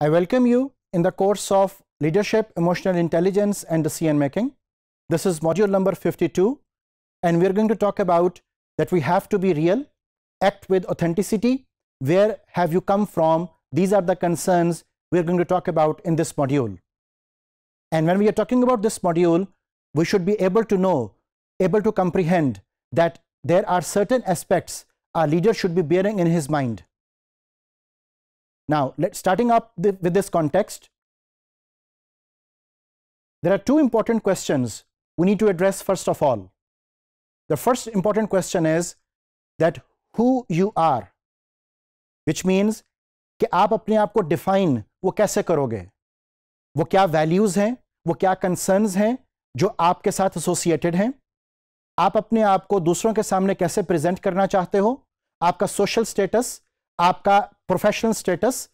I welcome you in the course of Leadership, Emotional Intelligence and Decision Making. This is module number 52 and we are going to talk about that we have to be real, act with authenticity, where have you come from, these are the concerns we are going to talk about in this module. And when we are talking about this module, we should be able to know, able to comprehend that there are certain aspects our leader should be bearing in his mind. Now, let starting up the, with this context, there are two important questions we need to address first of all. The first important question is that who you are, which means that you will define को define वो कैसे करोगे What are values हैं वो क्या concerns हैं जो आपके साथ एसोसिएटेड हैं आप अपने आप को दूसरों के सामने कैसे प्रेजेंट करना चाहते हो आपका सोशल स्टेटस आपका प्रोफेशनल स्टेटस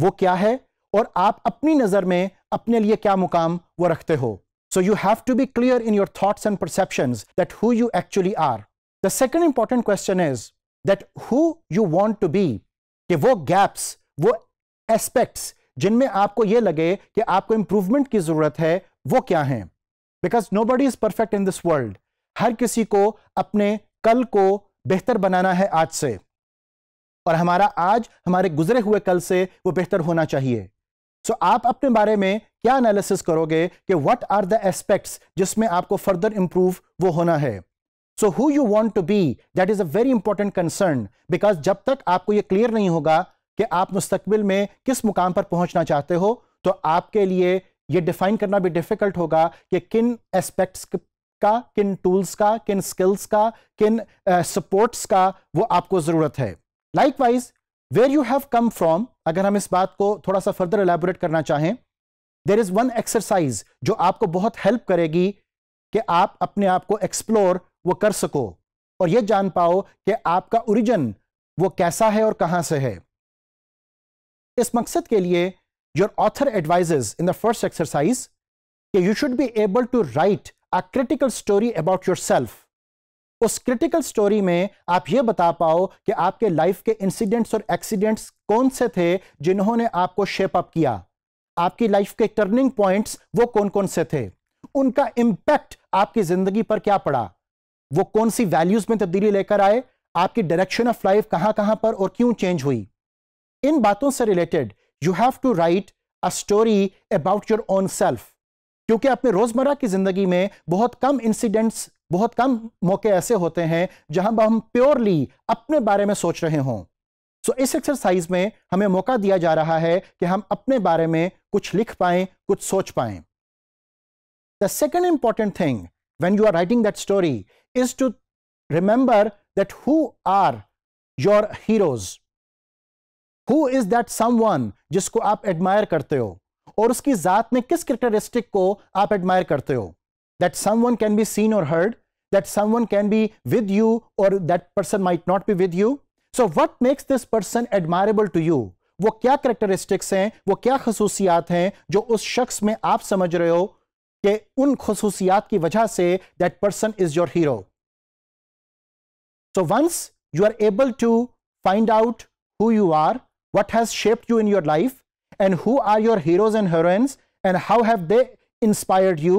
वो क्या है और आप अपनी नज़र में अपने लिए क्या मुकाम वो रखते हो so you have to be clear in your thoughts and perception that who you actually are the second important question is that who you want to be कि वो गैप्स वो एस्पेक्ट्स जिनमें आपको ये लगे कि आपको इंप्रूवमेंट की ज़रूरत है वो क्या है because nobody is perfect in this world हर किसी को अपने कल को बेहतर बनाना है आज से और हमारा आज हमारे गुजरे हुए कल से वो बेहतर होना चाहिए सो so, आप अपने बारे में क्या एनालिसिस करोगे कि व्हाट आर द एस्पेक्ट्स जिसमें आपको फर्दर इंप्रूव वो होना है so who you want to be that is a very important concern because जब तक आपको ये क्लियर नहीं होगा कि आप मुस्तकबिल में किस मुकाम पर पहुंचना चाहते हो तो आपके लिए ये डिफाइन करना भी डिफिकल्ट होगा कि किन एस्पेक्ट्स का किन टूल्स का किन स्किल्स का किन सपोर्ट्स uh, का वो आपको ज़रूरत है likewise where you have come from अगर हम इस बात को थोड़ा सा फर्दर एलेबोरेट करना चाहें देर इज वन एक्सरसाइज जो आपको बहुत हेल्प करेगी कि आप अपने आप को एक्सप्लोर वो कर सको और ये जान पाओ कि आपका ओरिजिन वो कैसा है और कहां से है इस मकसद के लिए your author advises in the first exercise कि you should be able to write a critical story about yourself उस क्रिटिकल स्टोरी में आप ये बता पाओ कि आपके लाइफ के इंसिडेंट्स और एक्सीडेंट्स कौन से थे जिन्होंने आपको शेप अप किया आपकी लाइफ के टर्निंग पॉइंट्स वो कौन कौन से थे उनका इंपैक्ट आपकी जिंदगी पर क्या पड़ा वो कौन सी वैल्यूज में तब्दीली लेकर आए आपकी डायरेक्शन ऑफ लाइफ कहां कहां पर और क्यों चेंज हुई इन बातों से related you have to write a story about your own self क्योंकि आपने रोजमर्रा की जिंदगी में बहुत कम इंसिडेंट्स बहुत कम मौके ऐसे होते हैं जहां हम प्योरली अपने बारे में सोच रहे हों सो so, इस एक्सरसाइज में हमें मौका दिया जा रहा है कि हम अपने बारे में कुछ लिख पाएं कुछ सोच पाएं the second important thing when you are writing that story is to remember that who are your heroes who is that one जिसको आप एडमायर करते हो और उसकी जात में किस करेक्टरिस्टिक को आप एडमायर करते हो that someone can be seen or heard, that someone can be with you or that person might not be with you. So what makes this person admirable to you? वो क्या characteristics हैं वो क्या खसूसियात हैं जो उस शख्स में आप समझ रहे हो कि उन खसूसियात की वजह से that person is your hero so what has shaped you in your life and who are your heroes and heroines and how have they inspired you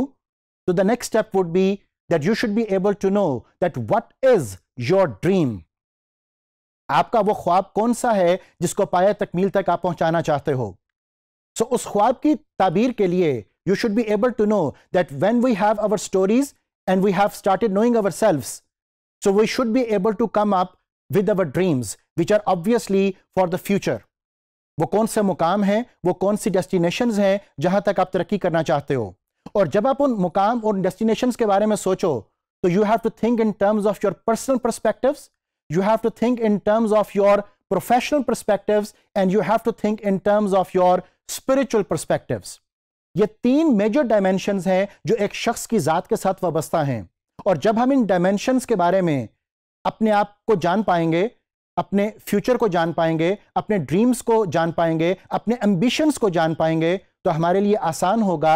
So the next step would be that you should be able to know that what is your dream. आपका वो ख्वाब कौन सा है जिसको पाया तकमील तक आप पहुंचाना चाहते हो सो so, उस ख्वाब की ताबीर के लिए you should be able to know that when we have our stories and we have started knowing ourselves so we should be able to come up with our dreams which are obviously for the future वो कौन से मुकाम हैं वो कौन सी destination हैं जहां तक आप तरक्की करना चाहते हो और जब आप उन मुकाम और डेस्टिनेशन के बारे में सोचो तो you have to think in terms of your personal perspective you have to think in terms of your professional perspective and you have to think in terms of your spiritual perspective ये तीन major dimension हैं जो एक शख्स की ज़ात के साथ वाबस्ता हैं और जब हम इन डायमेंशन के बारे में अपने आप को जान पाएंगे अपने फ्यूचर को जान पाएंगे अपने ड्रीम्स को जान पाएंगे अपने एम्बिशंस को जान पाएंगे तो हमारे लिए आसान होगा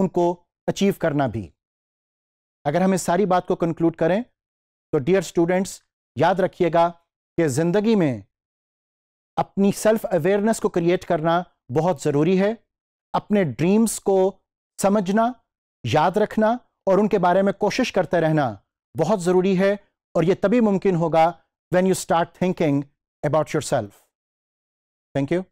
उनको अचीव करना भी अगर हम इस सारी बात को कंक्लूड करें तो डियर स्टूडेंट्स याद रखिएगा कि ज़िंदगी में अपनी सेल्फ अवेयरनेस को क्रिएट करना बहुत ज़रूरी है अपने ड्रीम्स को समझना याद रखना और उनके बारे में कोशिश करते रहना बहुत ज़रूरी है और यह तभी मुमकिन होगा you start thinking about yourself thank you